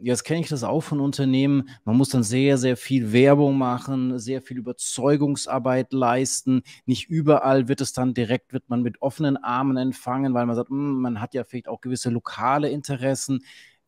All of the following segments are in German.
jetzt kenne ich das auch von Unternehmen, man muss dann sehr, sehr viel Werbung machen, sehr viel Überzeugungsarbeit leisten. Nicht überall wird es dann direkt, wird man mit offenen Armen empfangen, weil man sagt, hm, man hat ja vielleicht auch gewisse lokale Interessen.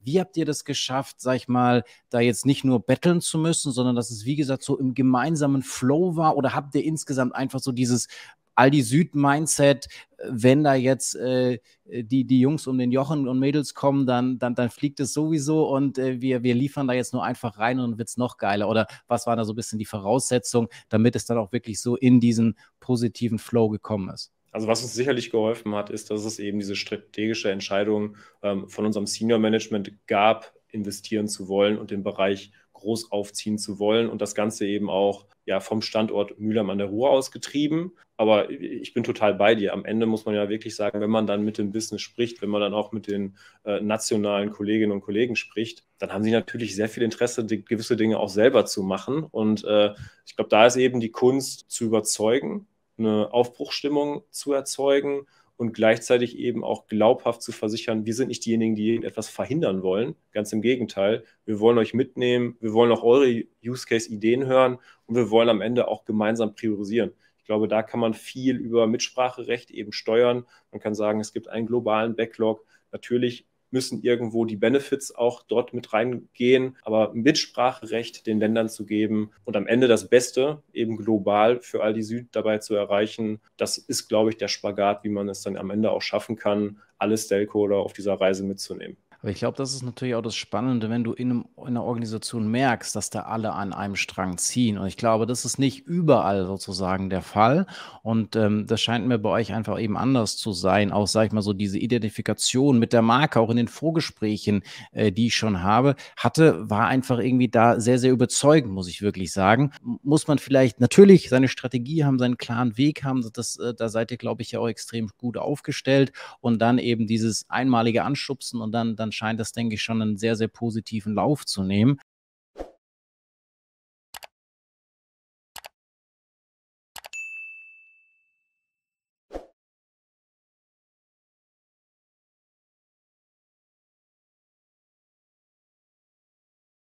Wie habt ihr das geschafft, sag ich mal, da jetzt nicht nur betteln zu müssen, sondern dass es, wie gesagt, so im gemeinsamen Flow war? Oder habt ihr insgesamt einfach so dieses Aldi Süd-Mindset, wenn da jetzt äh, die, die Jungs um den Jochen und Mädels kommen, dann, dann, dann fliegt es sowieso und äh, wir, wir liefern da jetzt nur einfach rein und dann wird es noch geiler. Oder was waren da so ein bisschen die Voraussetzungen, damit es dann auch wirklich so in diesen positiven Flow gekommen ist? Also was uns sicherlich geholfen hat, ist, dass es eben diese strategische Entscheidung ähm, von unserem Senior Management gab, investieren zu wollen und den Bereich groß aufziehen zu wollen und das Ganze eben auch ja, vom Standort Mühlheim an der Ruhr aus getrieben. Aber ich bin total bei dir. Am Ende muss man ja wirklich sagen, wenn man dann mit dem Business spricht, wenn man dann auch mit den äh, nationalen Kolleginnen und Kollegen spricht, dann haben sie natürlich sehr viel Interesse, gewisse Dinge auch selber zu machen. Und äh, ich glaube, da ist eben die Kunst zu überzeugen, eine Aufbruchstimmung zu erzeugen, und gleichzeitig eben auch glaubhaft zu versichern, wir sind nicht diejenigen, die etwas verhindern wollen. Ganz im Gegenteil, wir wollen euch mitnehmen, wir wollen auch eure Use-Case-Ideen hören und wir wollen am Ende auch gemeinsam priorisieren. Ich glaube, da kann man viel über Mitspracherecht eben steuern. Man kann sagen, es gibt einen globalen Backlog. Natürlich müssen irgendwo die Benefits auch dort mit reingehen, aber Mitspracherecht den Ländern zu geben und am Ende das Beste eben global für all die Süd dabei zu erreichen, das ist, glaube ich, der Spagat, wie man es dann am Ende auch schaffen kann, alle Stakeholder auf dieser Reise mitzunehmen. Aber ich glaube, das ist natürlich auch das Spannende, wenn du in, einem, in, einer Organisation merkst, dass da alle an einem Strang ziehen. Und ich glaube, das ist nicht überall sozusagen der Fall. Und ähm, das scheint mir bei euch einfach eben anders zu sein. Auch, sag ich mal, so diese Identifikation mit der Marke, auch in den Vorgesprächen, äh, die ich schon habe, hatte, war einfach irgendwie da sehr, sehr überzeugend, muss ich wirklich sagen. Muss man vielleicht natürlich seine Strategie haben, seinen klaren Weg haben. Das, äh, da seid ihr, glaube ich, ja auch extrem gut aufgestellt. Und dann eben dieses einmalige Anschubsen und dann, dann dann scheint das, denke ich, schon einen sehr, sehr positiven Lauf zu nehmen.